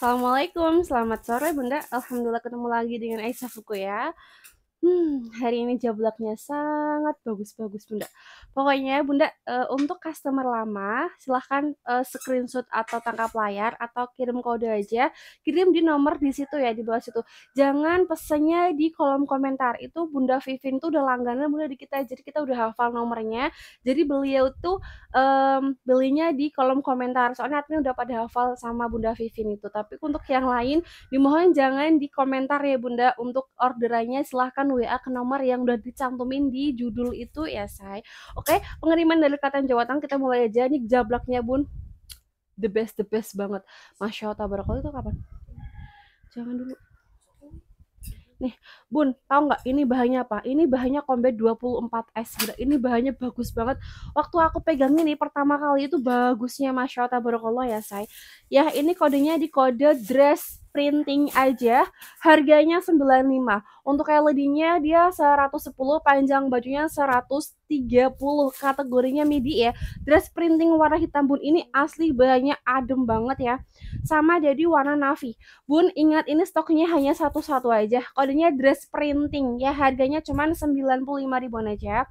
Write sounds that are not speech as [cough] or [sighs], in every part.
Assalamualaikum, selamat sore Bunda. Alhamdulillah ketemu lagi dengan Aisyah Fuku ya. Hmm, hari ini jablaknya sangat bagus-bagus Bunda. Pokoknya Bunda uh, untuk customer lama silahkan uh, screenshot atau tangkap layar atau kirim kode aja, kirim di nomor di situ ya di bawah situ. Jangan pesennya di kolom komentar itu Bunda Vivin tuh udah langganan Bunda di kita jadi kita udah hafal nomornya. Jadi beliau tuh um, belinya di kolom komentar soalnya admin udah pada hafal sama Bunda Vivin itu. Tapi untuk yang lain dimohon jangan di komentar ya Bunda untuk orderannya silahkan WA ke nomor yang udah dicantumin di judul itu ya say oke pengiriman dari Klaten Jawa Tengah kita mulai aja nih jablaknya bun the best the best banget Masya Allah Tabarakal itu kapan? jangan dulu nih bun tahu nggak ini bahannya apa ini bahannya combat 24 s gila ini bahannya bagus banget waktu aku pegang ini pertama kali itu bagusnya masya allah tabarakallah ya say ya ini kodenya di kode dress printing aja harganya 95 untuk LED-nya dia 110, panjang bajunya 130, kategorinya midi ya. Dress printing warna hitam bun ini asli bahannya adem banget ya. Sama jadi warna navy. Bun ingat ini stoknya hanya satu-satu aja. Kodenya dress printing ya, harganya cuma 95 ribuan aja.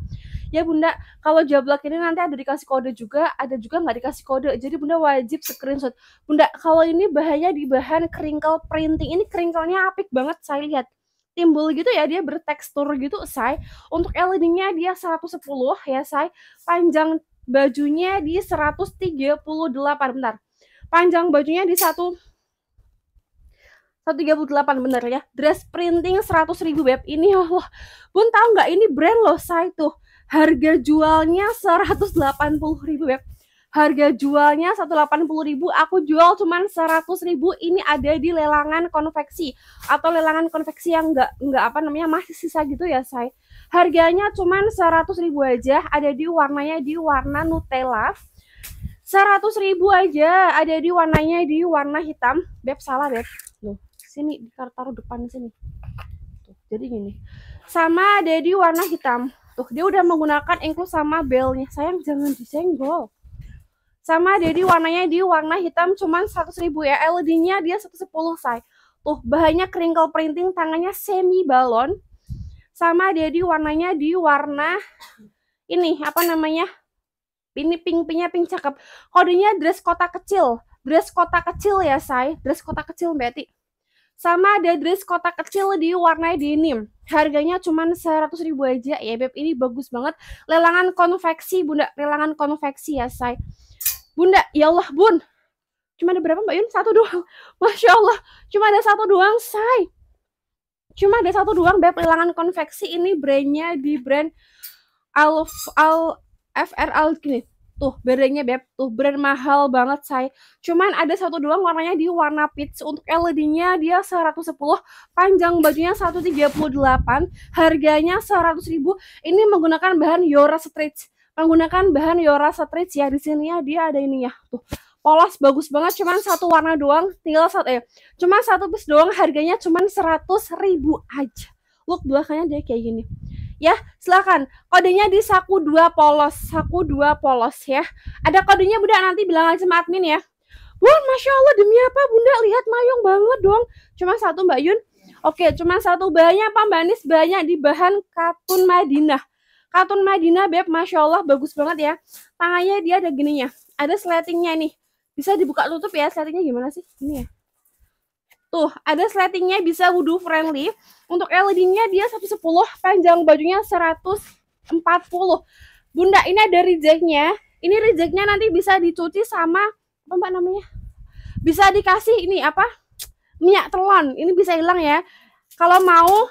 Ya Bunda, kalau jablak ini nanti ada dikasih kode juga, ada juga nggak dikasih kode. Jadi Bunda wajib screenshot. Bunda, kalau ini bahannya di bahan kringkel printing. Ini crinkle-nya apik banget saya lihat timbul gitu ya dia bertekstur gitu say untuk LED-nya dia 110 ya say panjang bajunya di 138 bentar panjang bajunya di 1 138 bener ya dress printing 100 ribu beb ini ya Allah pun tahu nggak ini brand loh saya tuh harga jualnya 180 ribu beb harga jualnya 180.000 aku jual cuman 100.000 ini ada di lelangan konveksi atau lelangan konveksi yang enggak enggak apa namanya masih sisa gitu ya saya harganya cuman 100.000 aja ada di warnanya di warna Nutella 100.000 aja ada di warnanya di warna hitam beb salah beb loh sini taruh depan sini tuh, jadi gini sama ada di warna hitam tuh dia udah menggunakan include sama belnya sayang jangan disenggol sama jadi warnanya di warna hitam cuman 100.000 ya. LED-nya dia 110 say. Tuh, bahannya crinkle printing, tangannya semi balon. Sama jadi warnanya di warna ini apa namanya? Ini pink-pinknya pink cakep. Kodenya dress kota kecil. Dress kota kecil ya, say. Dress kota kecil, berarti sama ada dress kota kecil di warna denim. Harganya cuma 100 ribu aja ya, Beb. Ini bagus banget. Lelangan konveksi, Bunda. Lelangan konveksi ya, say. Bunda, ya Allah, Bun. Cuma ada berapa Mbak Yun? Satu doang. [laughs] Masya Allah, cuma ada satu doang, say. Cuma ada satu doang, Beb, lengan konveksi ini brandnya di brand Alf, Al, Al, gini. Tuh, brandnya Beb, tuh brand mahal banget, say. Cuman ada satu doang warnanya di warna peach. Untuk LED-nya dia 110, panjang bajunya 138, harganya 100 ribu. Ini menggunakan bahan Yora Stretch menggunakan bahan Yora Stretch ya. Di sini ya dia ada ini ya Tuh, polos bagus banget cuman satu warna doang, tinggal satu eh cuman satu bus doang harganya cuman 100 ribu aja. Look belakangnya dia kayak gini ya silahkan kodenya di saku dua polos saku dua polos ya ada kodenya bunda nanti bilang aja sama admin ya wah masya allah demi apa bunda lihat mayung banget dong cuma satu mbak Yun oke cuma satu banyak apa mbak Anies, banyak di bahan katun Madinah Katun Madinah Beb, Masya Allah bagus banget ya. Tangannya dia ada ya, ada sletingnya nih. Bisa dibuka tutup ya, sletingnya gimana sih? Ini ya. Tuh, ada sletingnya bisa wudhu friendly. Untuk LED-nya dia 110, panjang bajunya 140. Bunda, ini ada reject-nya. Ini reject-nya nanti bisa dicuci sama, apa mbak namanya? Bisa dikasih ini apa? Minyak telon, ini bisa hilang ya. Kalau mau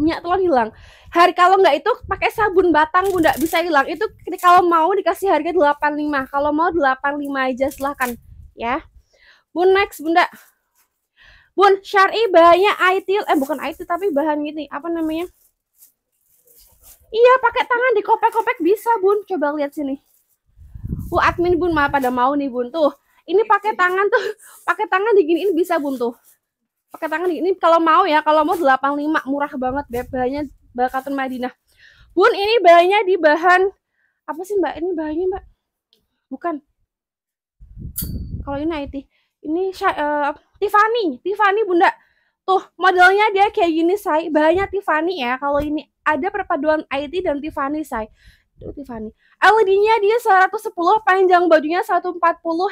minyak telon hilang. Hari kalau nggak itu pakai sabun batang bunda bisa hilang. Itu kalau mau dikasih harga 85. Kalau mau 85 aja silahkan ya. Bun next bunda. Bun syari bahannya itil eh bukan itil tapi bahan gini apa namanya? Iya pakai tangan dikopek-kopek bisa bun. Coba lihat sini. Bu admin bun maaf pada mau nih bun tuh. Ini pakai tangan tuh, [laughs] pakai tangan diginiin bisa bun tuh pakai tangan ini kalau mau ya kalau mau 85 murah banget deh bahannya bakatun Madinah Bun ini bahannya di bahan apa sih mbak ini bahannya mbak bukan kalau ini IT ini uh, Tiffany Tiffany bunda tuh modelnya dia kayak gini say bahannya Tiffany ya kalau ini ada perpaduan IT dan Tiffany say Tuh Tiffany. LED-nya dia 110, panjang bajunya 140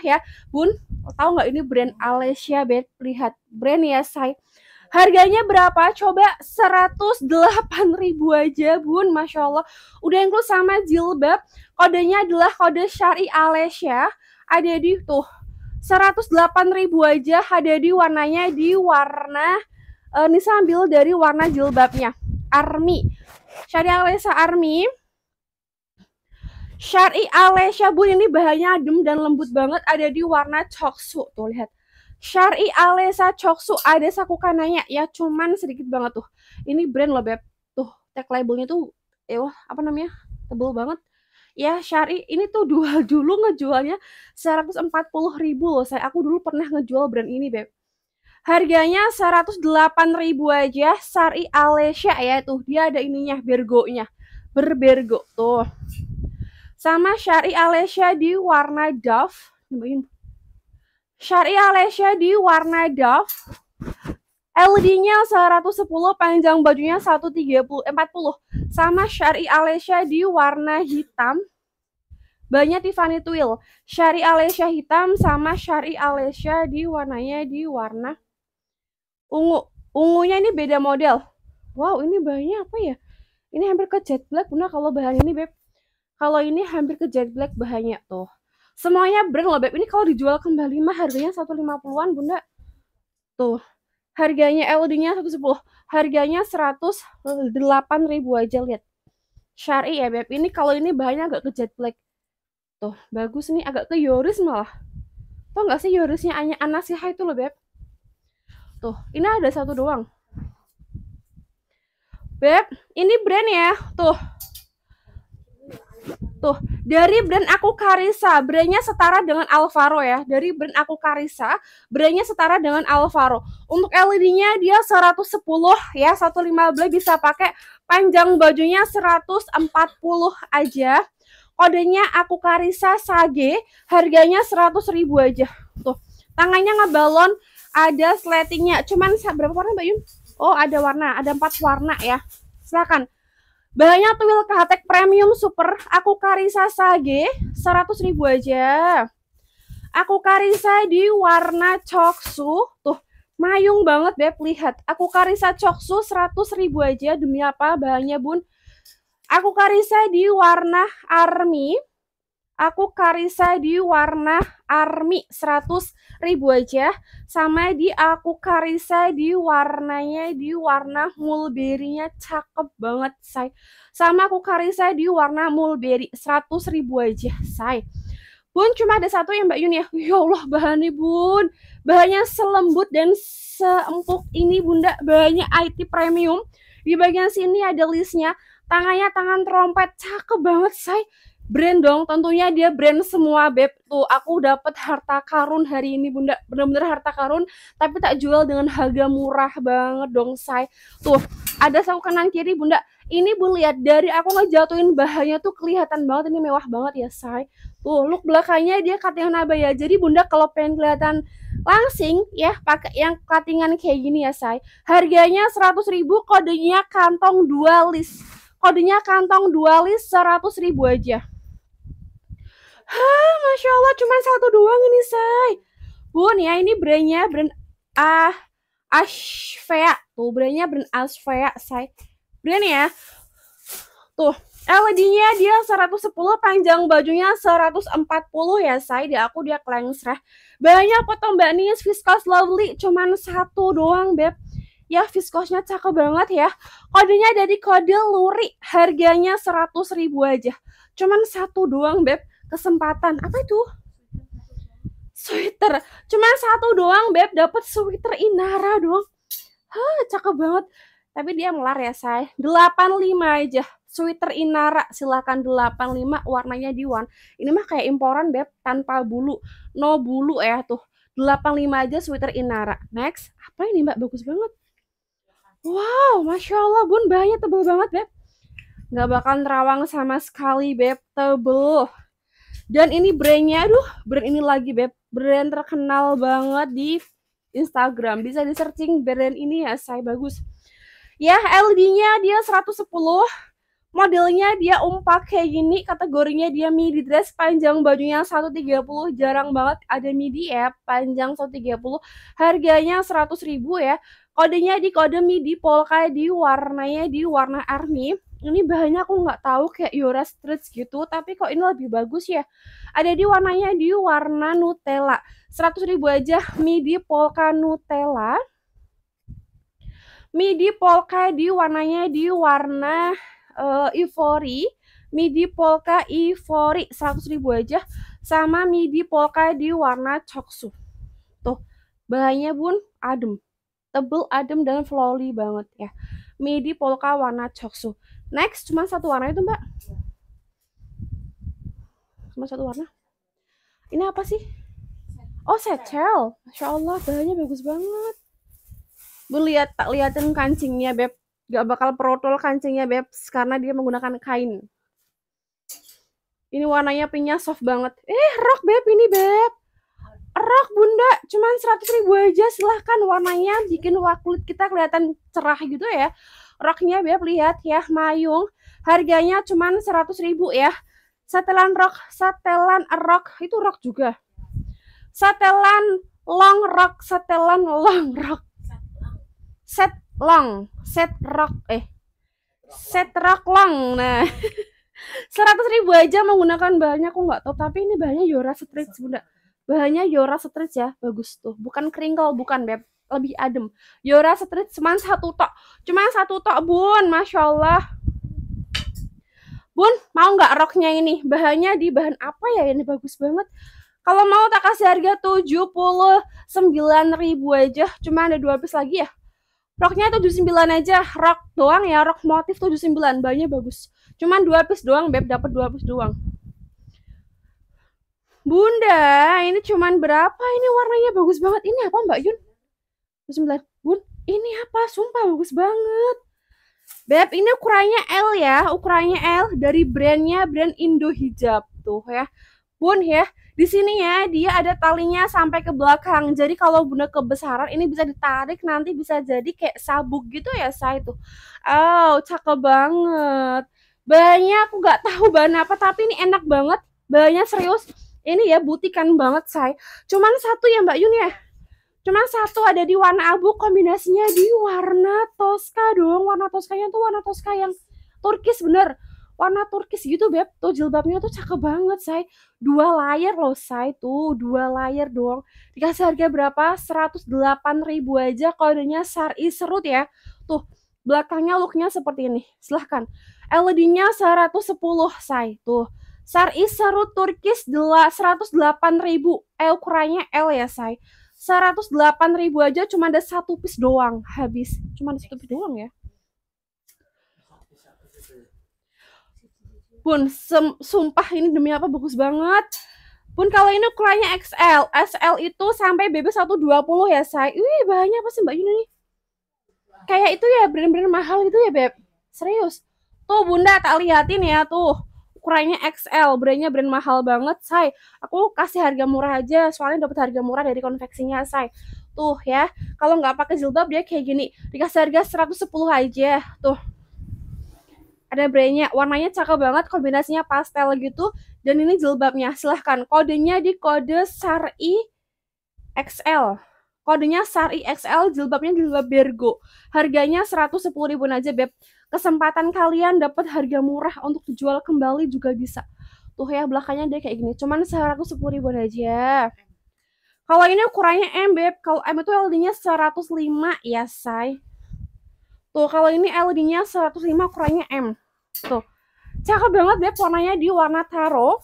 ya. Bun, tahu nggak ini brand Alessia Bed? Lihat, brand ya, saya. Harganya berapa? Coba 108 ribu aja bun, Masya Allah. Udah yang sama jilbab, kodenya adalah kode syari Alessia. Ada di tuh, 108 ribu aja ada di warnanya di warna, uh, eh, sambil dari warna jilbabnya. Army, syari Alessia Army. Syari Alesha Bun ini bahannya adem dan lembut banget ada di warna coksu tuh lihat. Syari Alesha coksu ada saku kanannya ya cuman sedikit banget tuh. Ini brand loh beb. Tuh tag labelnya tuh eh apa namanya? tebel banget. Ya Syari ini tuh dua dulu ngejualnya 140.000 loh. Saya aku dulu pernah ngejual brand ini beb. Harganya 108.000 aja Syari Alesha ya tuh. Dia ada ininya bergonya. Berbergo tuh. Sama Syari Alesha di warna Dove. Syari Alesha di warna Dove. LD-nya 110, panjang bajunya 130, 40. Eh, sama Syari Alesha di warna hitam. Banyak Tiffany Twill. Syari Alesha hitam sama Syari Alesha di warnanya di warna ungu. Ungunya ini beda model. Wow, ini banyak apa ya? Ini hampir ke jet black, Bunda, kalau bahan ini, Beb. Kalau ini hampir ke jet black bahannya tuh. Semuanya brand loh Beb. Ini kalau dijual kembali mah harganya 150-an Bunda. Tuh. Harganya LD-nya 110. Harganya 108 ribu aja lihat. Syari ya Beb. Ini kalau ini bahannya agak ke jet black. Tuh, bagus nih agak ke Yoris malah. Tuh nggak sih Yorisnya Anasiha itu loh Beb. Tuh, ini ada satu doang. Beb, ini brand ya. Tuh. Tuh, dari brand aku Karisa, brandnya setara dengan Alvaro ya. Dari brand aku Karisa, brandnya setara dengan Alvaro. Untuk LED-nya dia 110 ya, 115 bisa pakai panjang bajunya 140 aja. Kodenya aku Karisa Sage, harganya 100 ribu aja. Tuh, tangannya ngebalon, ada sletingnya. Cuman berapa warna Mbak Yun? Oh, ada warna, ada empat warna ya. Silakan banyak tuh Katek Premium Super Aku Karisa Sage 100 ribu aja. Aku Karisa di warna coksu. Tuh, mayung banget Beb, lihat. Aku Karisa coksu 100 ribu aja. Demi apa? Bahannya bun. Aku Karisa di warna army. Aku Karisa di warna Army 100 ribu aja sama di aku Karisa di warnanya di warna mulberry-nya cakep banget say sama aku Karisa di warna mulberry 100 ribu aja say Bun cuma ada satu ya Mbak Yun ya Ya Allah bahannya bun Bahannya selembut dan seempuk ini bunda Bahannya IT premium Di bagian sini ada listnya Tangannya tangan trompet Cakep banget say brand dong tentunya dia brand semua beb tuh aku dapat harta karun hari ini bunda bener-bener harta karun tapi tak jual dengan harga murah banget dong say tuh ada sang kanan kiri bunda ini bun lihat dari aku ngejatuhin bahannya tuh kelihatan banget ini mewah banget ya say tuh look belakangnya dia cutting ya jadi bunda kalau pengen kelihatan langsing ya pakai yang cuttingan kayak gini ya say harganya seratus ribu kodenya kantong dualis. kodenya kantong dualis seratus ribu aja Hah, Masya Allah, cuma satu doang ini, say. Bun, ya ini brandnya, brand uh, Ashvea. Tuh, brandnya brand Ashvea, say. Brand ya. Tuh, LED-nya dia 110, panjang bajunya 140 ya, say. Di aku dia kelengsrah. Banyak potong Mbak Nis, Viscose Lovely, cuma satu doang, Beb. Ya, viskosnya cakep banget ya. Kodenya dari kode Luri, harganya 100 ribu aja. Cuman satu doang, Beb kesempatan apa itu sweater cuma satu doang beb dapat sweater Inara dong Hah, cakep banget tapi dia ngelar ya say 85 aja sweater Inara silakan 85 warnanya di one ini mah kayak imporan beb tanpa bulu no bulu ya tuh 85 aja sweater Inara next apa ini mbak bagus banget wow masya Allah bun banyak tebel banget beb nggak bakal terawang sama sekali beb tebel dan ini brandnya, aduh brand ini lagi beb, brand terkenal banget di Instagram. Bisa di searching brand ini ya, saya bagus. Ya, LD-nya dia 110, modelnya dia umpak kayak gini, kategorinya dia midi dress, panjang bajunya 130, jarang banget ada midi ya, panjang 130, harganya 100 ribu ya, kodenya di kode midi polka di warnanya di warna army, ini bahannya aku nggak tahu kayak Yora Streets gitu tapi kok ini lebih bagus ya ada di warnanya di warna Nutella 100 ribu aja midi polka Nutella midi polka di warnanya di warna uh, ivory midi polka ivory 100 ribu aja sama midi polka di warna coksu tuh bahannya bun adem tebel adem dan flowy banget ya midi polka warna coksu next cuma satu warna itu mbak cuma satu warna ini apa sih oh setel masya allah bahannya bagus banget bu lihat tak liatin kancingnya beb gak bakal perotol kancingnya beb karena dia menggunakan kain ini warnanya pinknya soft banget eh rok beb ini beb rok bunda cuman 100 ribu aja silahkan warnanya bikin kulit kita kelihatan cerah gitu ya Roknya Beb lihat ya, mayung. Harganya cuma 100 ribu ya. Setelan rok, setelan rok, itu rok juga. Setelan long rok, setelan long rok. Set long, set rok, eh. Set rok long, nah. [laughs] seratus ribu aja menggunakan bahannya aku nggak tahu tapi ini bahannya Yora Stretch bunda bahannya Yora Stretch ya bagus tuh bukan kringle bukan beb lebih adem. Yora Street cuma satu tok. Cuma satu tok, Bun. Masya Allah. Bun, mau nggak roknya ini? Bahannya di bahan apa ya? Ini bagus banget. Kalau mau tak kasih harga 79 ribu aja. Cuma ada dua piece lagi ya. Roknya 79 aja, rok doang ya, rok motif 79, bahannya bagus. Cuman dua piece doang, Beb, dapat dua piece doang. Bunda, ini cuman berapa? Ini warnanya bagus banget. Ini apa Mbak Yun? terus bilang bun ini apa sumpah bagus banget beb ini ukurannya L ya ukurannya L dari brandnya brand Indo Hijab tuh ya bun ya di sini ya dia ada talinya sampai ke belakang jadi kalau bunda kebesaran ini bisa ditarik nanti bisa jadi kayak sabuk gitu ya saya tuh oh cakep banget banyak aku nggak tahu bahan apa tapi ini enak banget banyak serius ini ya butikan banget saya cuman satu ya mbak Yun ya Cuma satu ada di warna abu, kombinasinya di warna toska dong. Warna toskanya tuh warna toska yang turkis bener. Warna turkis gitu beb. Tuh jilbabnya tuh cakep banget say. Dua layer loh say tuh. Dua layer dong. Dikasih harga berapa? 108 ribu aja. Kodenya sari serut ya. Tuh belakangnya looknya seperti ini. Silahkan. LED-nya 110 say. Tuh. Sari serut turkis 108 ribu. l ukurannya L ya say. 108 ribu aja cuma ada satu piece doang habis cuma ada satu piece doang ya pun sumpah ini demi apa bagus banget. pun kalau ini ukurannya XL. SL itu sampai BB 120 ya, saya. Wih, bahannya apa sih Mbak Yuni Kayak itu ya, bener-bener mahal itu ya, Beb. Serius. Tuh, Bunda, tak lihatin ya, tuh ukurannya XL, brandnya brand mahal banget, say. Aku kasih harga murah aja, soalnya dapat harga murah dari konveksinya, say. Tuh ya, kalau nggak pakai jilbab dia kayak gini, dikasih harga 110 aja, tuh. Ada brandnya, warnanya cakep banget, kombinasinya pastel gitu, dan ini jilbabnya, silahkan. Kodenya di kode SARI XL. Kodenya SARI XL, jilbabnya jilbab Bergo. Harganya 110 ribuan aja, Beb kesempatan kalian dapat harga murah untuk dijual kembali juga bisa tuh ya belakangnya dia kayak gini cuman 110 ribu aja kalau ini ukurannya M beb kalau M itu LD-nya 105 ya say tuh kalau ini LD-nya 105 ukurannya M tuh cakep banget beb warnanya di warna taro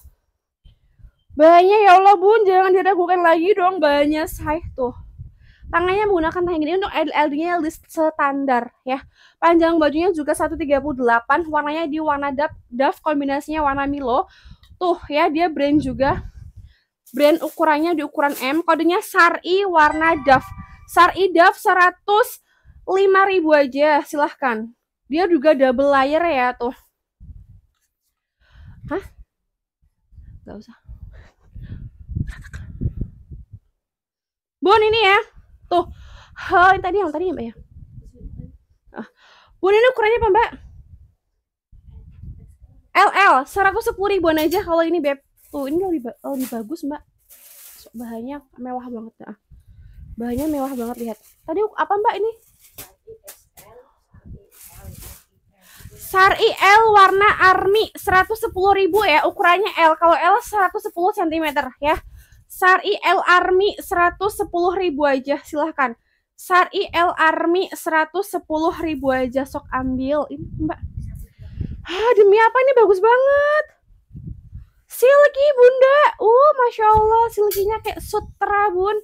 banyak ya Allah bun jangan diragukan lagi dong banyak say tuh Tangannya menggunakan tangan gini untuk LD-nya LD standar ya. Panjang bajunya juga 138, warnanya di warna dove, dove kombinasinya warna Milo. Tuh ya, dia brand juga. Brand ukurannya di ukuran M, kodenya SARI warna dove. SARI dove ribu aja, silahkan. Dia juga double layer ya tuh. Hah? Gak usah. Bun ini ya tuh. Ha, yang tadi yang tadi ya, Mbak ya? bu ah. Bonenya ukurannya apa, Mbak? LL, sepuluh ribuan aja kalau ini, Beb. Tuh, ini lebih, lebih bagus, Mbak. Bahannya mewah banget, ya Bahannya mewah banget, lihat. Tadi apa, Mbak, ini? Sari L warna army 110.000 ya ukurannya L kalau L 110 cm ya Sari L Army 110 ribu aja silahkan Sari L Army 110 ribu aja sok ambil ini mbak ah, demi apa ini bagus banget silky bunda uh masya allah silkinya kayak sutra bun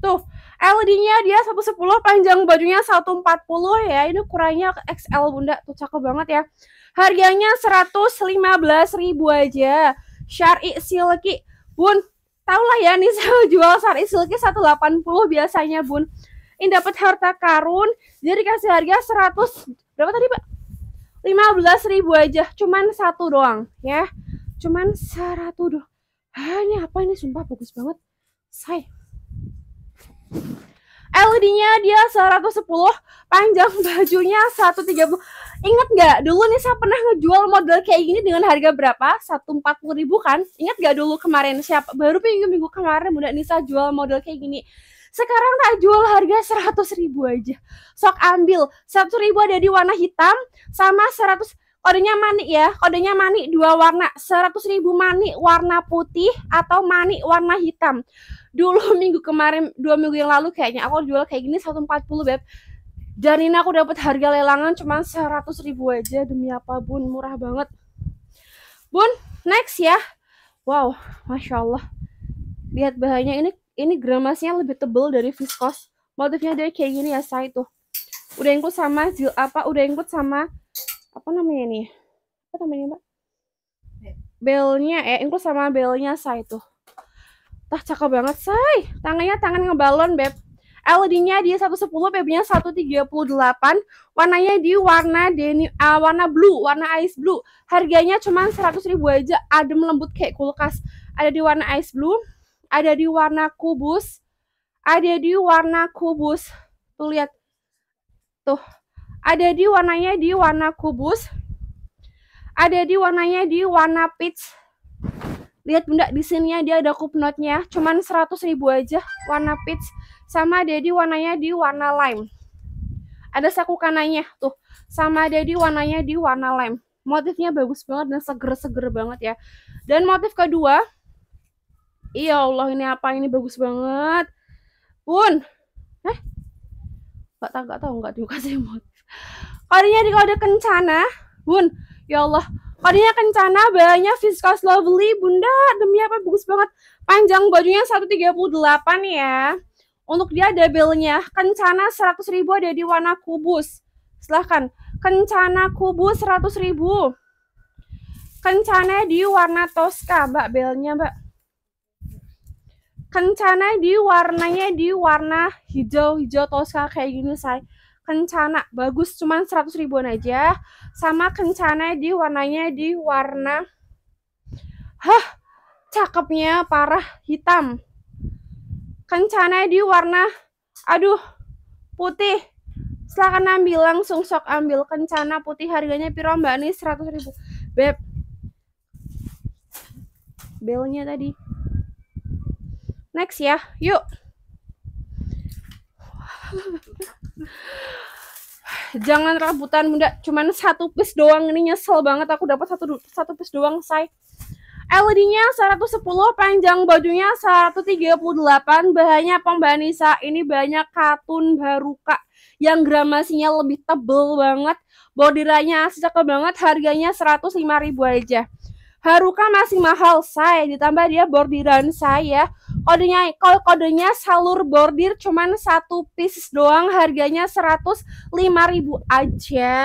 tuh LD-nya dia 110 panjang bajunya 140 ya ini kurangnya XL bunda tuh cakep banget ya harganya 115 ribu aja syari silky Bun, tau lah ya nih saya jual sari silki 180 biasanya, Bun. Ini dapat harta karun, jadi kasih harga 100 berapa tadi, Pak? 15 ribu aja, cuman satu doang ya. Cuman 100 doang. Hah, ini apa ini? Sumpah bagus banget. Say. LED-nya dia 110, panjang bajunya 130. Ingat nggak dulu nih saya pernah ngejual model kayak gini dengan harga berapa? 140 ribu kan? Ingat nggak dulu kemarin siapa? Baru minggu-minggu kemarin Bunda Nisa jual model kayak gini. Sekarang tak jual harga 100 ribu aja. Sok ambil. 100 ribu ada di warna hitam sama 100 kodenya mani ya kodenya mani dua warna 100 ribu mani warna putih atau mani warna hitam dulu [laughs] minggu kemarin dua minggu yang lalu kayaknya aku jual kayak gini 140 beb dan ini aku dapat harga lelangan cuma 100 ribu aja demi apa bun murah banget bun next ya wow masya Allah lihat bahannya ini ini gramasnya lebih tebel dari viskos motifnya dari kayak gini ya saya tuh udah include sama zil apa udah include sama apa namanya ini? apa namanya mbak belnya ya eh, sama belnya saya tuh Tah cakep banget say. Tangannya tangan ngebalon beb. LED-nya dia 110, PB-nya 138. Warnanya di warna deni, uh, eh, warna blue, warna ice blue. Harganya cuma 100 ribu aja, adem lembut kayak kulkas. Ada di warna ice blue, ada di warna kubus, ada di warna kubus. Tuh lihat. Tuh. Ada di warnanya di warna kubus. Ada di warnanya di warna peach. Lihat bunda di ya dia ada cup note-nya, ya. cuman 100 ribu aja warna peach. Sama Dedi warnanya di warna lime. Ada saku kanannya tuh. Sama Dedi warnanya di warna lime. Motifnya bagus banget dan seger-seger banget ya. Dan motif kedua, Iya Allah ini apa ini bagus banget. Bun. Eh? nggak tahu nggak tahu nggak dikasih motif. Kalinya di kode kencana. Bun. Ya Allah Kodenya oh, kencana, banyak viscose lovely. Bunda, demi apa bagus banget. Panjang bajunya 138 ya. Untuk dia ada belnya. Kencana 100 ribu ada di warna kubus. Silahkan. Kencana kubus 100 ribu. Kencana di warna toska, Mbak belnya, Mbak. Kencana di warnanya di warna hijau-hijau toska kayak gini, saya kencana bagus cuman 100 ribuan aja sama kencana di warnanya di warna hah cakepnya parah hitam kencana di warna aduh putih silahkan ambil langsung sok ambil kencana putih harganya piro mbak nih 100 ribu beb belnya tadi next ya yuk [laughs] jangan rebutan bunda cuman satu piece doang ini nyesel banget aku dapat satu satu piece doang say LED-nya 110, panjang bajunya 138, bahannya pembanisa. Ini banyak katun baru kak yang gramasinya lebih tebel banget. bodirannya asli cakep banget, harganya 105 ribu aja. Haruka masih mahal saya, ditambah dia bordiran saya. Ya. Kodenya, kalau kodenya salur bordir cuman satu piece doang, harganya 105.000 aja.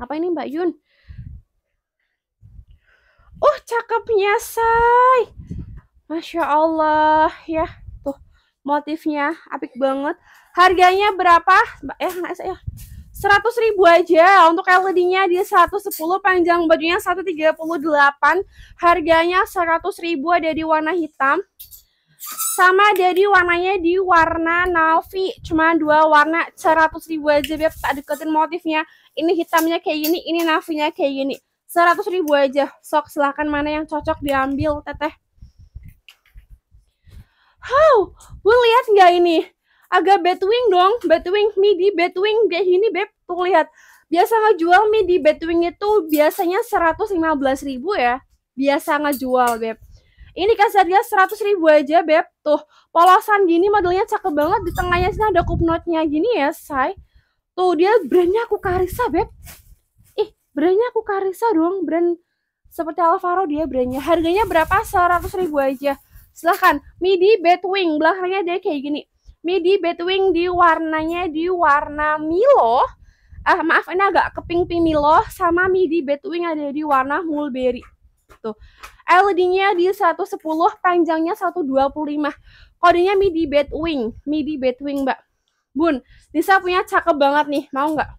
Apa ini Mbak Yun? Uh, cakepnya say. Masya Allah ya. Tuh, motifnya apik banget. Harganya berapa? Mbak, eh, ya, saya seratus ribu aja untuk LED-nya di 110 panjang bajunya 138 harganya seratus ribu ada di warna hitam sama jadi warnanya di warna navy cuma dua warna seratus ribu aja biar tak deketin motifnya ini hitamnya kayak gini ini navinya kayak gini seratus ribu aja sok silahkan mana yang cocok diambil teteh How, bu lihat nggak ini? agak batwing dong, batwing midi, batwing kayak gini beb. Tuh lihat, biasa ngejual midi batwing itu biasanya 115 ribu ya. Biasa ngejual beb. Ini kasih dia 100 ribu aja beb. Tuh, polosan gini modelnya cakep banget. Di tengahnya sini ada kupnotnya gini ya, say. Tuh, dia brandnya aku Karisa beb. Ih, brandnya aku Karisa dong, brand seperti Alvaro dia brandnya. Harganya berapa? 100 ribu aja. Silahkan, midi batwing. Belakangnya dia kayak gini midi batwing di warnanya di warna Milo ah maaf ini agak keping pink Milo sama midi batwing ada di warna mulberry tuh LED-nya di 110 panjangnya 125 kodenya midi batwing midi batwing mbak bun Nisa punya cakep banget nih mau nggak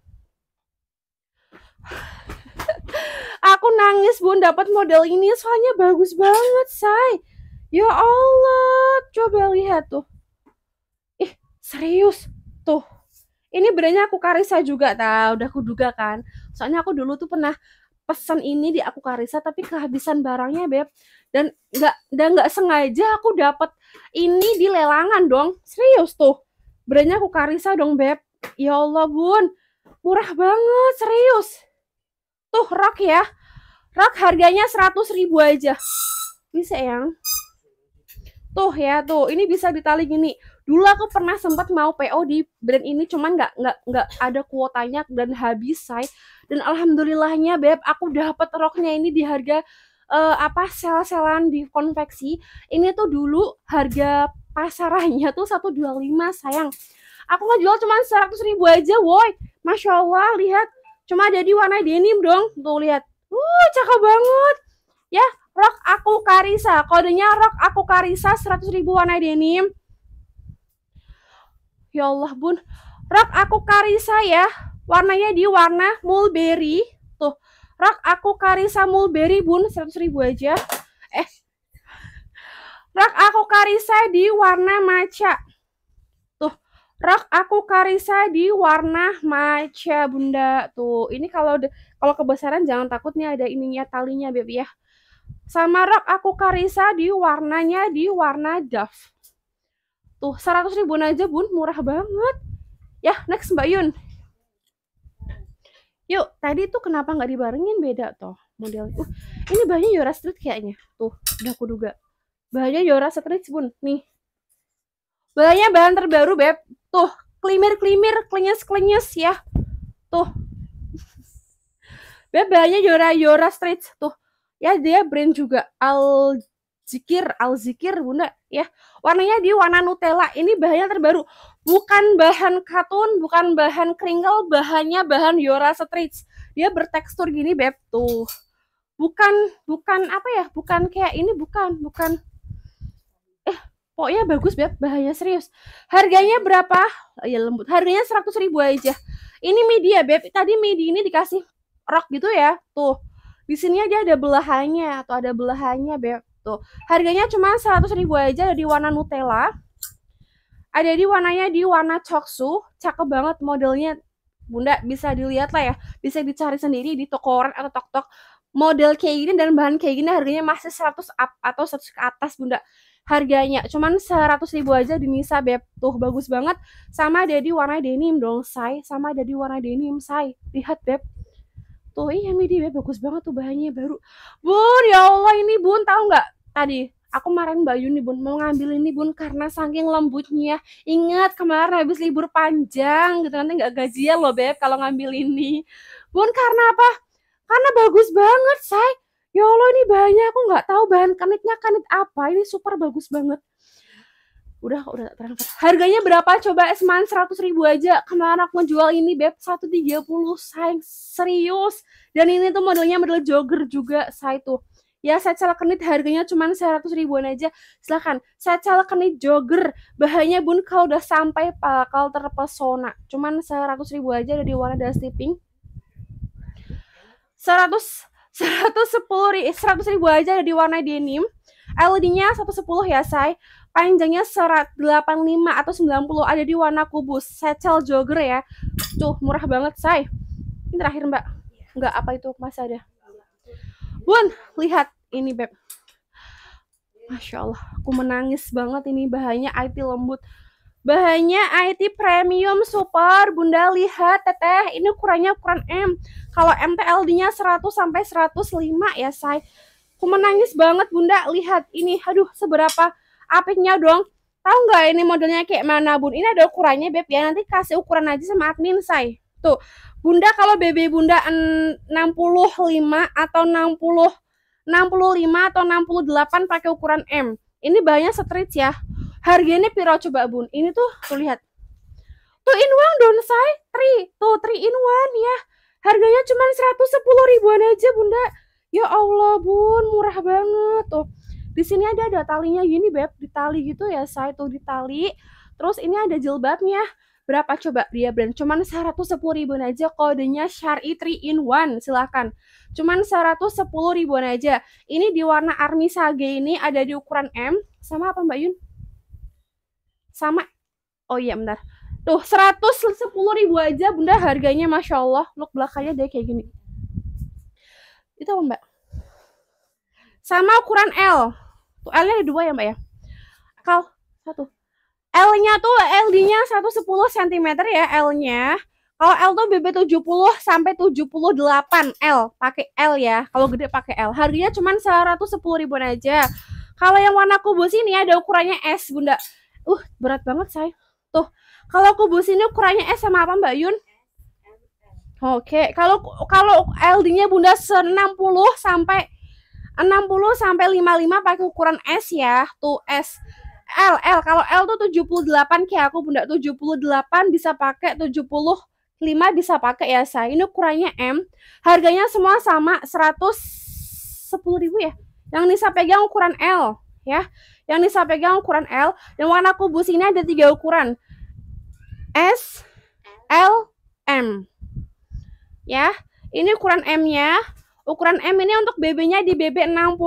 [sighs] aku nangis bun dapat model ini soalnya bagus banget say ya Allah coba lihat tuh serius tuh ini brandnya aku Karisa juga tau udah aku duga kan soalnya aku dulu tuh pernah pesan ini di aku Karisa tapi kehabisan barangnya beb dan nggak dan nggak sengaja aku dapat ini di lelangan dong serius tuh brandnya aku Karisa dong beb ya Allah bun murah banget serius tuh rok ya rok harganya seratus ribu aja bisa yang tuh ya tuh ini bisa ditali gini dulu aku pernah sempat mau PO di brand ini cuman nggak nggak nggak ada kuotanya dan habis saya dan alhamdulillahnya beb aku dapat roknya ini di harga uh, apa sel-selan di konveksi ini tuh dulu harga pasarannya tuh 125 sayang aku jual cuma 100 ribu aja woi Masya Allah lihat cuma ada di warna denim dong tuh lihat uh cakep banget ya rok aku Karisa kodenya rok aku Karisa 100 ribu warna denim Ya Allah bun, rak aku karisa ya. Warnanya di warna mulberry. Tuh, rak aku karisa mulberry bun, 100 ribu aja. Eh, rak aku karisa di warna maca. Tuh, rak aku karisa di warna maca bunda. Tuh, ini kalau kalau kebesaran jangan takut nih ada ininya talinya beb ya. Sama rak aku karisa di warnanya di warna dove. Tuh, seratus ribuan aja bun, murah banget. Ya, next Mbak Yun. Yuk, tadi tuh kenapa nggak dibarengin beda toh model Uh, ini bahannya Yora Street kayaknya. Tuh, udah aku duga. Bahannya Yora Street bun, nih. Bahannya bahan terbaru, Beb. Tuh, klimir-klimir, klenyes-klenyes ya. Tuh. Beb, bahannya Yora, Yora Street. Tuh, ya dia brand juga Al Zikir, Al Zikir, Bunda ya. Warnanya di warna Nutella. Ini bahannya terbaru. Bukan bahan katun, bukan bahan kringle, bahannya bahan Yora Stretch. Dia bertekstur gini, Beb. Tuh. Bukan bukan apa ya? Bukan kayak ini bukan, bukan eh pokoknya bagus Beb, bahannya serius. Harganya berapa? Oh, ya lembut. Harganya 100 ribu aja. Ini media, Beb. Tadi media ini dikasih rok gitu ya. Tuh. Di sini aja ada belahannya atau ada belahannya, Beb Tuh, gitu. harganya cuma 100 ribu aja di warna Nutella. Ada di warnanya di warna Choksu, cakep banget modelnya. Bunda bisa dilihat lah ya, bisa dicari sendiri di toko orang atau tok-tok. Model kayak gini dan bahan kayak gini harganya masih 100 up atau 100 ke atas, Bunda. Harganya cuman 100 ribu aja di Nisa Beb. Tuh, bagus banget. Sama ada di warna denim dong, say. Sama ada di warna denim, say. Lihat, Beb tuh iya midi ya, bagus banget tuh bahannya baru Bun ya Allah ini Bun tahu nggak tadi aku marahin Mbak Yuni Bun mau ngambil ini Bun karena saking lembutnya ingat kemarin habis libur panjang gitu nanti nggak gajian loh Beb kalau ngambil ini Bun karena apa karena bagus banget say ya Allah ini bahannya aku nggak tahu bahan kanitnya kanit apa ini super bagus banget udah udah tak transfer harganya berapa coba esman seratus ribu aja kemarin aku ngejual ini beb satu puluh sayang serius dan ini tuh modelnya model jogger juga saya tuh ya set kenit harganya cuma seratus ribuan aja silahkan set kenit jogger bahannya bun kalau udah sampai bakal terpesona cuman seratus ribu aja dari warna dusty pink seratus sepuluh ribu, eh, seratus ribu aja dari warna denim LED-nya 110 ya saya panjangnya 185 atau 90 ada di warna kubus setel jogger ya tuh murah banget say ini terakhir mbak nggak apa itu masih ada bun lihat ini beb Masya Allah, aku menangis banget ini bahannya IT lembut Bahannya IT Premium Super. Bunda lihat teteh, ini ukurannya ukuran M. Kalau mtld nya 100 sampai 105 ya, say. Aku menangis banget Bunda lihat ini. Aduh, seberapa apiknya dong tahu nggak ini modelnya kayak mana bun ini ada ukurannya beb ya nanti kasih ukuran aja sama admin saya tuh bunda kalau BB bunda 65 atau 60 65 atau 68 pakai ukuran M ini bahannya stretch ya harganya piro coba bun ini tuh tuh lihat tuh in one saya tri tuh tri in one ya harganya cuma 110 ribuan aja bunda ya Allah bun murah banget tuh di sini ada ada talinya gini beb di tali gitu ya saya tuh di tali terus ini ada jilbabnya berapa coba dia brand cuman 110 ribuan aja kodenya syari 3 in one silahkan cuman 110 ribuan aja ini di warna army sage ini ada di ukuran M sama apa Mbak Yun sama oh iya bentar tuh 110 ribu aja bunda harganya Masya Allah look belakangnya dia kayak gini itu apa Mbak sama ukuran L. Tuh L-nya ada dua ya mbak ya. Kal satu. L-nya tuh LD-nya 110 cm ya L-nya. Kalau L tuh BB 70 sampai 78 L, pakai L ya. Kalau gede pakai L. Harganya cuma 110 ribuan aja. Kalau yang warna kubus ini ada ukurannya S, Bunda. Uh, berat banget saya. Tuh, kalau kubus ini ukurannya S sama apa Mbak Yun? Oke, okay. kalau kalau LD-nya Bunda 60 sampai 60 sampai 55 pakai ukuran S ya. Tuh S. L, L. Kalau L tuh 78 kayak aku Bunda 78 bisa pakai 70 5 bisa pakai ya saya. Ini ukurannya M. Harganya semua sama ribu ya. Yang Nisa pegang ukuran L ya. Yang Nisa pegang ukuran L dan warna kubus ini ada tiga ukuran. S, L, M. Ya. Ini ukuran M-nya. Ukuran M ini untuk BB-nya di BB 65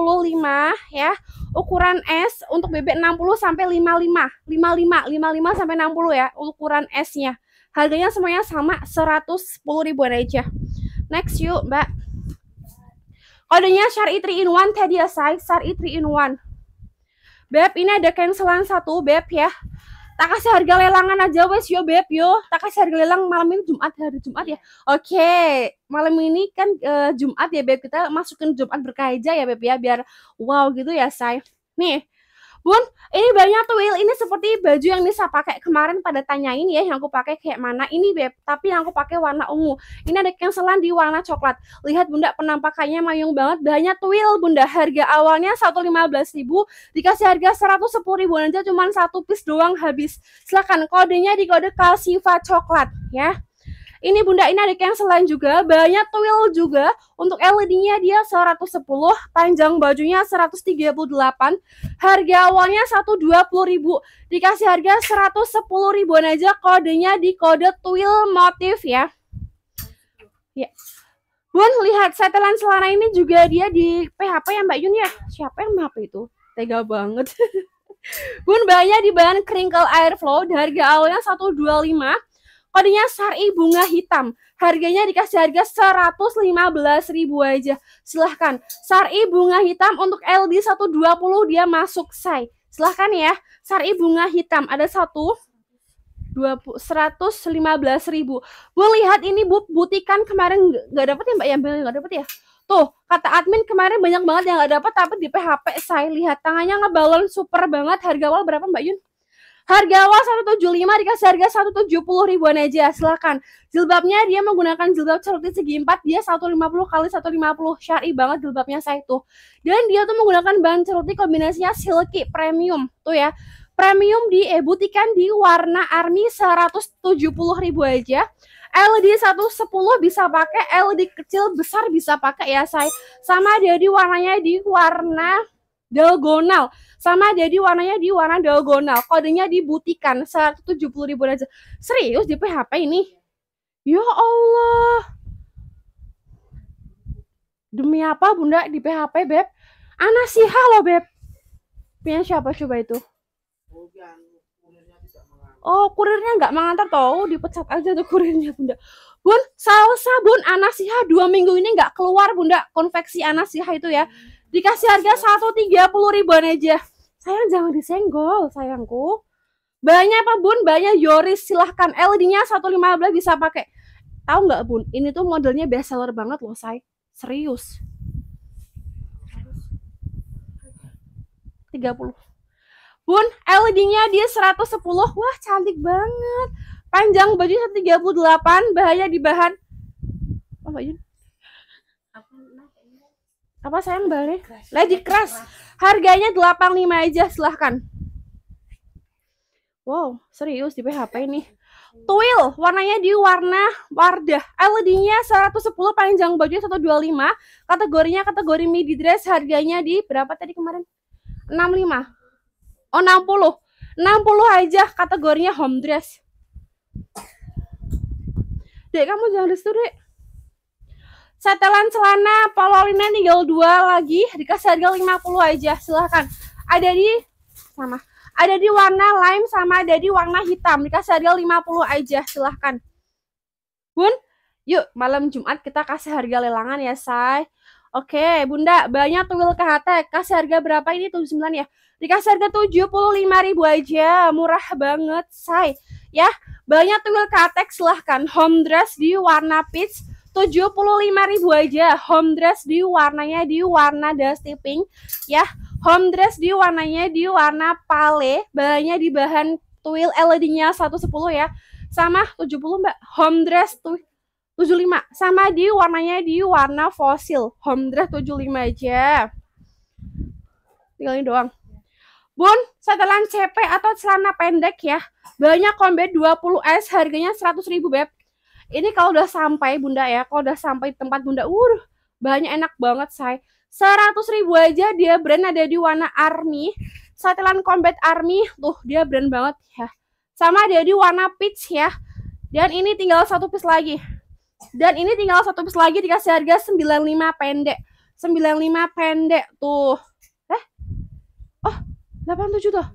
ya. Ukuran S untuk BB 60 sampai 55, 55, 55 sampai 60 ya ukuran S-nya. Harganya semuanya sama 110 ribuan aja. Next yuk, Mbak. Kodenya Syari 3 in 1 Teddy Size Syari 3 in 1. Beb, ini ada cancelan satu, Beb ya tak kasih harga lelangan aja wes yo beb yo tak kasih harga lelang malam ini Jumat hari Jumat ya iya. oke okay. malam ini kan uh, Jumat ya beb kita masukin Jumat berkah aja ya beb ya biar wow gitu ya say nih Bun, ini banyak tuh Will. Ini seperti baju yang Nisa pakai kemarin pada tanyain ya yang aku pakai kayak mana. Ini Beb, tapi yang aku pakai warna ungu. Ini ada cancelan di warna coklat. Lihat Bunda penampakannya mayung banget. Banyak tuh Will, Bunda. Harga awalnya 115.000, dikasih harga 110.000 aja cuman satu piece doang habis. Silakan kodenya di kode Kalsiva coklat ya. Ini Bunda ini ada yang selain juga, banyak twill juga. Untuk LED-nya dia 110, panjang bajunya 138, harga awalnya ribu dikasih harga 110 ribuan aja, kodenya di kode twill motif ya. Ya. Bun, lihat setelan celana ini juga dia di PHP ya Mbak Yun ya? Siapa yang PHP itu? Tega banget. [laughs] Bun, banyak di bahan crinkle airflow, harga awalnya 125, kodenya sari bunga hitam harganya dikasih harga 115 ribu aja silahkan sari bunga hitam untuk LD 120 dia masuk say silahkan ya sari bunga hitam ada satu 115 ribu Bu lihat ini Bu butikan kemarin nggak dapet ya Mbak ya, beli. nggak dapet ya Tuh kata admin kemarin banyak banget yang nggak dapet tapi di PHP saya lihat tangannya ngebalon super banget harga awal berapa Mbak Yun? Harga awal 175 dikasih harga 170 ribuan aja. Silakan. Jilbabnya dia menggunakan jilbab cerutit segi empat dia 150 kali 150. Syari banget jilbabnya saya tuh Dan dia tuh menggunakan bahan cerutit kombinasinya silky premium. Tuh ya. Premium di e-butikan di warna army 170 ribu aja. LED 110 bisa pakai, LED kecil besar bisa pakai ya, saya. Sama dia di warnanya di warna diagonal sama jadi warnanya di warna diagonal kodenya dibutikan puluh ribu aja serius di PHP ini ya Allah demi apa bunda di PHP beb Ana sih halo beb punya siapa coba itu oh kurirnya nggak mengantar tau dipecat aja tuh kurirnya bunda bun salsa bun Anasihah dua minggu ini nggak keluar bunda konveksi Anasihah itu ya dikasih harga satu tiga puluh ribuan aja sayang jangan disenggol sayangku banyak apa bun banyak Yoris silahkan LED-nya 115 bisa pakai tahu nggak bun ini tuh modelnya best seller banget loh say serius 30 bun LED-nya dia 110 wah cantik banget panjang bajunya 138 bahaya di bahan oh, bajunya apa sayang nih Lagi keras. Harganya 85 aja silahkan. Wow, serius di PHP ini. Twill, warnanya di warna Wardah. LED-nya 110, panjang bajunya 125. Kategorinya kategori midi dress, harganya di berapa tadi kemarin? 65. Oh, 60. 60 aja kategorinya home dress. Dek, kamu jangan disitu, Dek setelan celana linen tinggal dua lagi dikasih harga 50 aja silahkan ada di sama ada di warna lime sama ada di warna hitam dikasih harga 50 aja silahkan Bun yuk malam Jumat kita kasih harga lelangan ya say Oke, Bunda, banyak ke HT Kasih harga berapa ini? 79 ya. Dikasih harga 75 ribu aja. Murah banget, say. Ya, banyak tunggal katek silahkan. Home dress di warna peach ribu aja home dress di warnanya di warna dusty pink ya home dress di warnanya di warna pale bahannya di bahan twill LED-nya 110 ya sama 70 mbak home dress tuh 75 sama di warnanya di warna fosil home dress 75 aja tinggal ini doang Bun, setelan CP atau celana pendek ya. Banyak kombe 20S harganya 100.000, Beb ini kalau udah sampai bunda ya kalau udah sampai tempat bunda uh banyak enak banget say seratus ribu aja dia brand ada di warna army satelan combat army tuh dia brand banget ya sama ada di warna peach ya dan ini tinggal satu piece lagi dan ini tinggal satu piece lagi dikasih harga 95 pendek 95 pendek tuh eh oh 87 tuh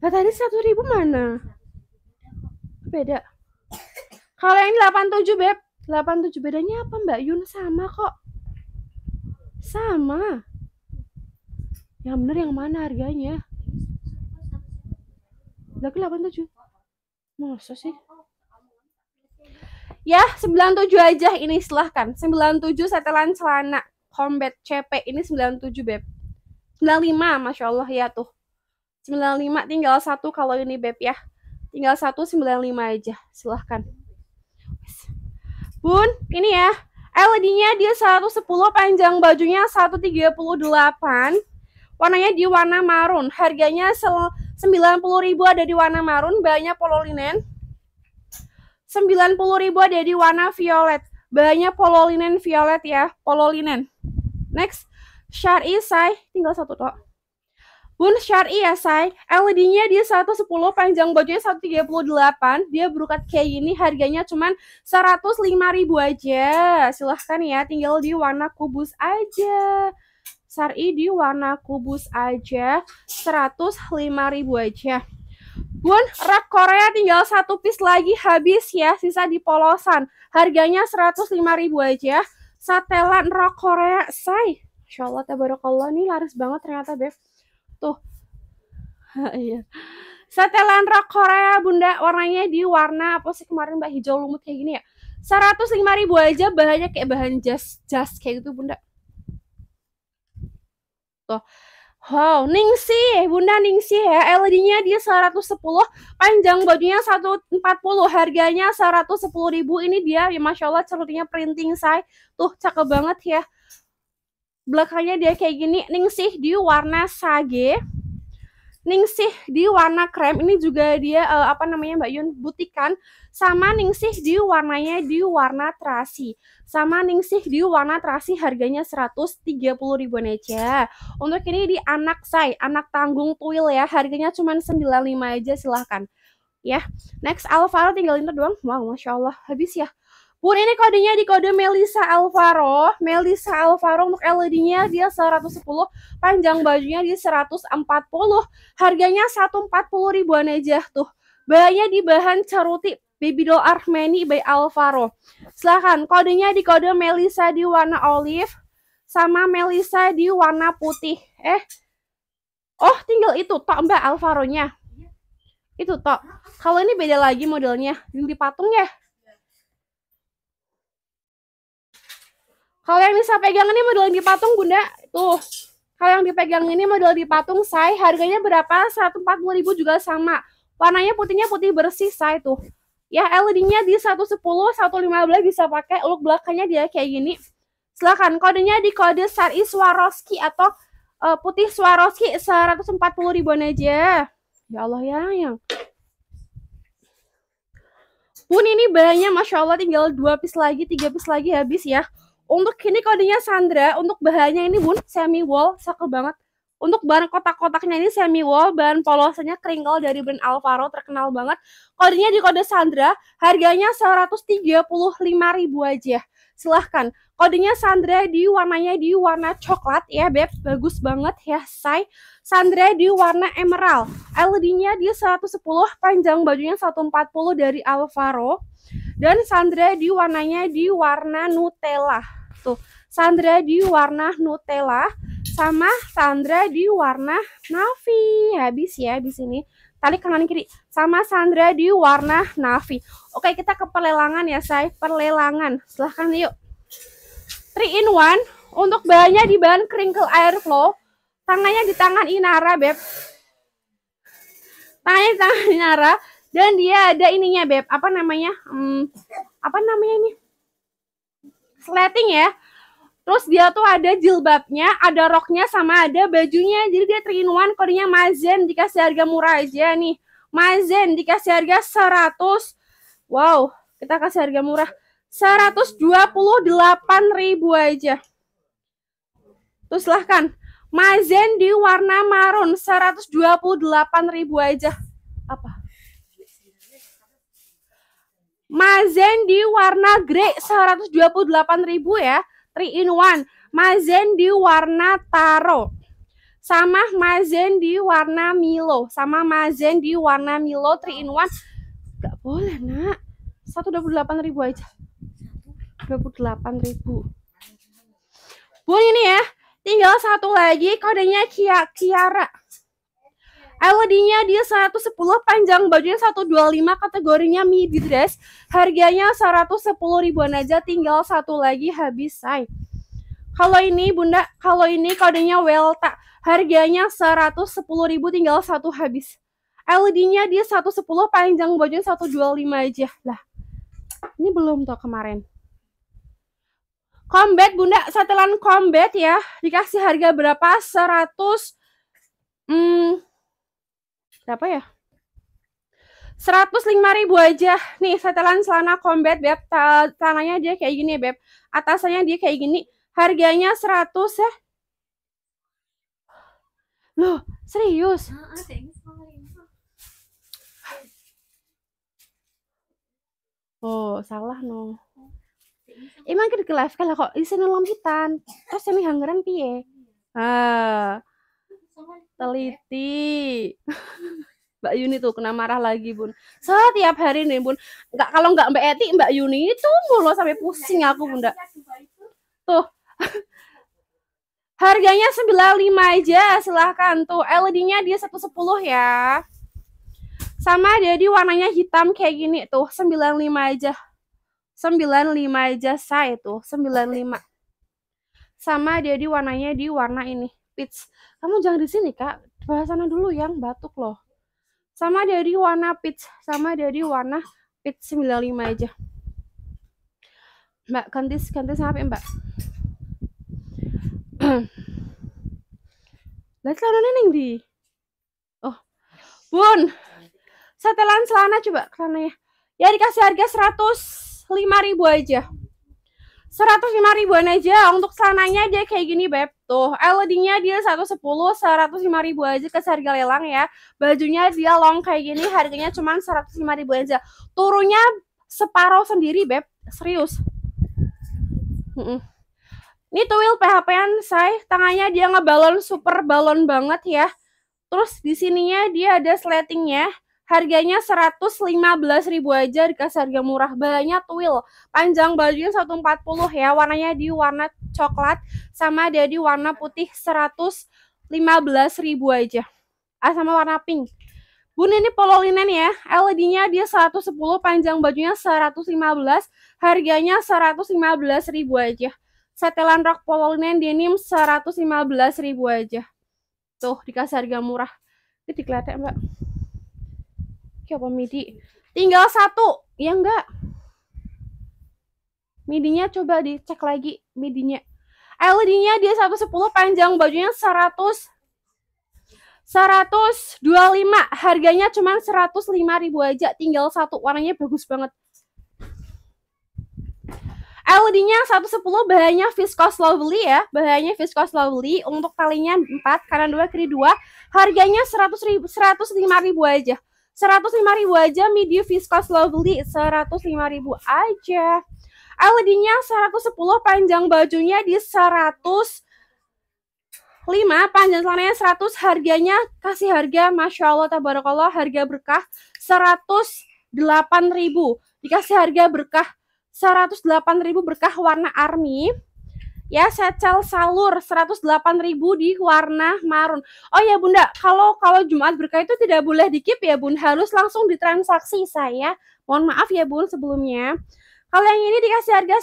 nah tadi satu ribu mana beda kalau yang 87 Beb, 87 bedanya apa Mbak Yun? Sama kok. Sama. Yang bener yang mana harganya? Lagi 87. Masa sih? Ya, 97 aja ini silahkan. 97 setelan celana combat CP ini 97 Beb. 95 Masya Allah ya tuh. 95 tinggal satu kalau ini Beb ya. Tinggal satu 95 aja. Silahkan. Bun, ini ya. LED-nya dia 110, panjang bajunya 138. Warnanya di warna marun. Harganya 90.000 ada di warna marun, banyak polo linen. 90.000 ada di warna violet. banyak polo linen violet ya, polo linen. Next, syari saya tinggal satu toh. Bun syari ya Shay. LED-nya dia 110, panjang bajunya 138, dia berukat kayak gini, harganya cuma 105 ribu aja. Silahkan ya, tinggal di warna kubus aja. Sari di warna kubus aja, 105 ribu aja. Bun, rak Korea tinggal satu piece lagi habis ya, sisa di polosan. Harganya 105 ribu aja. Satelan rak Korea, say. Insya Allah, tabarakallah, nih laris banget ternyata, Beb tuh. [laughs] Iya. Setelan rok Korea Bunda warnanya di warna apa sih kemarin Mbak hijau lumut kayak gini ya? 105 ribu aja bahannya kayak bahan jas jas kayak gitu Bunda. Tuh. Wow, Ningsi, Bunda Ningsi ya. LED-nya dia 110, panjang bajunya 140, harganya 110 ribu. Ini dia, ya Masya Allah cerutnya printing saya. Tuh, cakep banget ya belakangnya dia kayak gini ningsih di warna sage ningsih di warna krem ini juga dia uh, apa namanya Mbak Yun butikan sama ningsih di warnanya di warna terasi sama ningsih di warna terasi harganya 130 ribu aja untuk ini di anak saya anak tanggung tuil ya harganya cuma 95 aja silahkan ya next Alvaro tinggal itu doang wow Masya Allah habis ya pun ini kodenya di kode Melisa Alvaro. Melisa Alvaro untuk LED-nya dia 110, panjang bajunya di 140. Harganya 140 ribuan aja tuh. Bahannya di bahan ceruti Baby Doll Armani by Alvaro. Silahkan, kodenya di kode Melisa di warna olive sama Melisa di warna putih. Eh, oh tinggal itu tok Mbak Alvaro-nya, Itu tok. Kalau ini beda lagi modelnya, yang di ya. Kalau yang bisa pegang ini model yang dipatung Bunda, tuh. Kalau yang dipegang ini model dipatung saya harganya berapa? 140.000 juga sama. Warnanya putihnya putih bersih saya tuh. Ya LED-nya di 110, 115 bisa pakai. Look belakangnya dia kayak gini. Silahkan kodenya di kode Sari Swarovski atau uh, putih Swarovski 140 ribuan aja. Ya Allah ya yang. Pun ini bahannya Masya Allah tinggal dua piece lagi, tiga piece lagi habis ya. Untuk ini kodenya Sandra, untuk bahannya ini bun semi wall, sakel banget. Untuk bahan kotak-kotaknya ini semi wall, bahan polosannya kringle dari brand Alvaro terkenal banget. Kodenya di kode Sandra, harganya 135.000 aja. Silahkan. Kodenya Sandra di warnanya di warna coklat ya beb, bagus banget ya say. Sandra di warna emerald. LED-nya dia 110, panjang bajunya 140 dari Alvaro. Dan Sandra di warnanya di warna Nutella Tuh, Sandra di warna Nutella sama Sandra di warna navy. Habis ya di sini. Tali kanan kiri sama Sandra di warna navy. Oke, kita ke perlelangan ya, saya. Perlelangan. Silahkan yuk. 3 in 1 untuk bahannya di bahan crinkle airflow Tangannya di tangan Inara, Beb. Tangannya di tangan Inara dan dia ada ininya, Beb. Apa namanya? Hmm, apa namanya ini? resleting ya. Terus dia tuh ada jilbabnya, ada roknya, sama ada bajunya. Jadi dia 3 in 1, kodenya Mazen, dikasih harga murah aja nih. Mazen, dikasih harga 100. Wow, kita kasih harga murah. ribu aja. Terus kan, Mazen di warna marun, ribu aja. Apa? Mazen di warna grey 128.000 ya. 3 in 1. Mazen di warna taro. Sama Mazen di warna Milo. Sama Mazen di warna Milo 3 in 1. Gak boleh, Nak. 128.000 aja. 28.000. Bun ini ya. Tinggal satu lagi kodenya Kia Kiara. LED-nya dia 110 panjang bajunya 125 kategorinya midi dress harganya 110 ribuan aja tinggal satu lagi habis say kalau ini bunda kalau ini kodenya Welta harganya 110 ribu tinggal satu habis LED-nya dia 110 panjang bajunya 125 aja lah ini belum tuh kemarin Combat bunda setelan combat ya dikasih harga berapa 100 hmm, berapa ya 105 ribu aja nih setelan celana combat beb celananya dia kayak gini beb atasannya dia kayak gini harganya 100 ya loh serius gitu, oh salah no gitu. emang kita ke live kalau kok sini lompitan. terus semi hangeran piye ah teliti [laughs] Mbak Yuni tuh kena marah lagi bun setiap hari nih bun nggak kalau nggak Mbak Eti Mbak Yuni itu mulu sampai pusing aku bunda tuh [laughs] harganya 95 aja silahkan tuh LED-nya dia 110 ya sama jadi warnanya hitam kayak gini tuh 95 aja 95 aja saya tuh 95 sama jadi warnanya di warna ini peach kamu jangan di sini kak bawah sana dulu yang batuk loh sama dari warna peach sama dari warna peach 95 aja mbak ganti ganti sampai mbak lihat [clears throat] celana neneng di oh bun setelan celana coba karena ya. ya dikasih harga 105 ribu aja seratus lima ribuan aja untuk sananya dia kayak gini beb tuh LED-nya dia seratus lima ribu aja ke harga lelang ya bajunya dia long kayak gini harganya cuma seratus lima ribu aja turunnya separoh sendiri beb serius ini tuil PHP-an saya tangannya dia ngebalon super balon banget ya terus di sininya dia ada sletingnya Harganya 115 ribu aja dikasih harga murah. Banyak twill Panjang bajunya 140 ya. Warnanya di warna coklat sama dia di warna putih 115 ribu aja. Ah sama warna pink. Bun ini polo linen ya, LED-nya dia 110, panjang bajunya 115, harganya 115 ribu aja. Setelan rok polo linen denim 115 ribu aja. Tuh, dikasih harga murah. Ini dikeletek mbak. Oke apa midi? Tinggal satu, ya enggak? Midinya coba dicek lagi midinya. LED-nya eh, dia 110 panjang bajunya 100 125 harganya cuma 105 ribu aja tinggal satu warnanya bagus banget LED-nya 110 bahannya viscose lovely ya bahannya viscose lovely untuk talinya 4 kanan 2 kiri 2 harganya 100 ribu, 105 ribu aja 105 ribu aja, medium viscose lovely 105 ribu aja. LED-nya 110, panjang bajunya di 100 5 panjang celananya 100 harganya kasih harga Masya Allah tabarakallah harga berkah 108.000 dikasih harga berkah 108.000 berkah warna army ya secel salur 108.000 di warna marun. Oh ya Bunda, kalau kalau Jumat berkah itu tidak boleh dikip ya Bun, harus langsung ditransaksi saya. Mohon maaf ya Bun sebelumnya. Kalau yang ini dikasih harga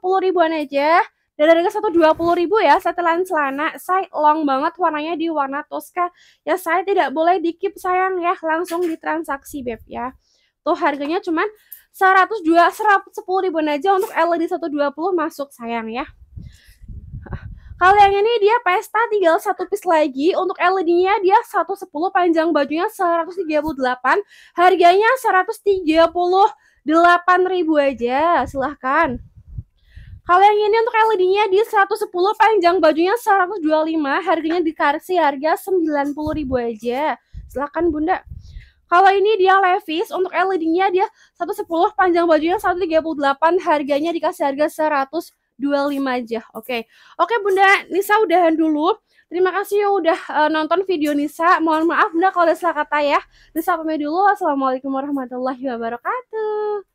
110 ribuan aja. Dan harga 120 ribu ya, setelan celana, saya long banget warnanya di warna Tosca. Ya saya tidak boleh dikip sayang ya, langsung ditransaksi Beb ya. Tuh harganya cuman 102 110 ribuan aja untuk LED 120 masuk sayang ya. Kalau yang ini dia pesta tinggal satu piece lagi. Untuk LED-nya dia 110 panjang bajunya 138. Harganya 138 ribu aja. Silahkan. Kalau yang ini untuk LED-nya dia 110 panjang bajunya 125. Harganya dikasih harga 90 ribu aja. Silahkan Bunda. Kalau ini dia Levi's, untuk LED-nya dia 110 panjang bajunya 138, harganya dikasih harga 100 25 aja. Oke. Okay. Oke, okay, Bunda Nisa udahan dulu. Terima kasih yang udah uh, nonton video Nisa. Mohon maaf Bunda kalau ada salah kata ya. Nisa pamit dulu. Assalamualaikum warahmatullahi wabarakatuh.